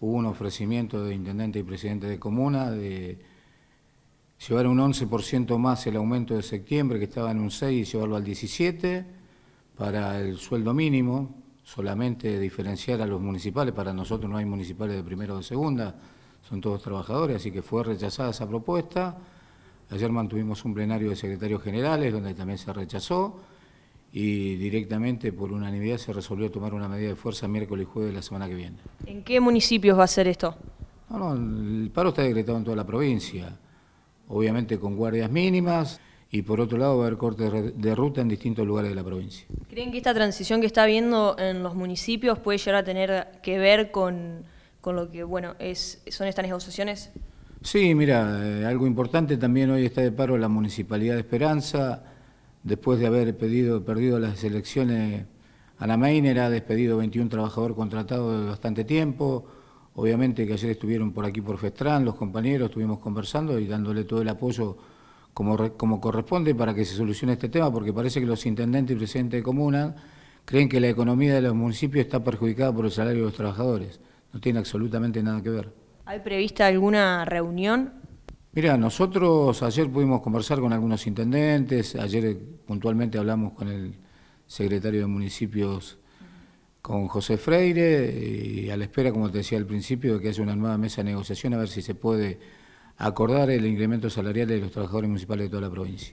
hubo un ofrecimiento de intendente y presidente de comuna de llevar un 11% más el aumento de septiembre, que estaba en un 6, y llevarlo al 17, para el sueldo mínimo, solamente diferenciar a los municipales, para nosotros no hay municipales de primero o de segunda, son todos trabajadores, así que fue rechazada esa propuesta. Ayer mantuvimos un plenario de secretarios generales, donde también se rechazó y directamente por unanimidad se resolvió tomar una medida de fuerza miércoles y jueves de la semana que viene. ¿En qué municipios va a ser esto? No, el paro está decretado en toda la provincia, obviamente con guardias mínimas y por otro lado va a haber cortes de ruta en distintos lugares de la provincia. ¿Creen que esta transición que está habiendo en los municipios puede llegar a tener que ver con, con lo que bueno es son estas negociaciones? Sí, mira, eh, algo importante también hoy está de paro la Municipalidad de Esperanza, después de haber perdido las elecciones, Ana Mainer ha despedido 21 trabajadores contratados de bastante tiempo. Obviamente que ayer estuvieron por aquí por Festrán los compañeros, estuvimos conversando y dándole todo el apoyo como, como corresponde para que se solucione este tema, porque parece que los intendentes y presidentes de comunas creen que la economía de los municipios está perjudicada por el salario de los trabajadores. No tiene absolutamente nada que ver. ¿Hay prevista alguna reunión Mira, nosotros ayer pudimos conversar con algunos intendentes, ayer eh, puntualmente hablamos con el secretario de municipios, con José Freire, y a la espera, como te decía al principio, de que haya una nueva mesa de negociación a ver si se puede acordar el incremento salarial de los trabajadores municipales de toda la provincia.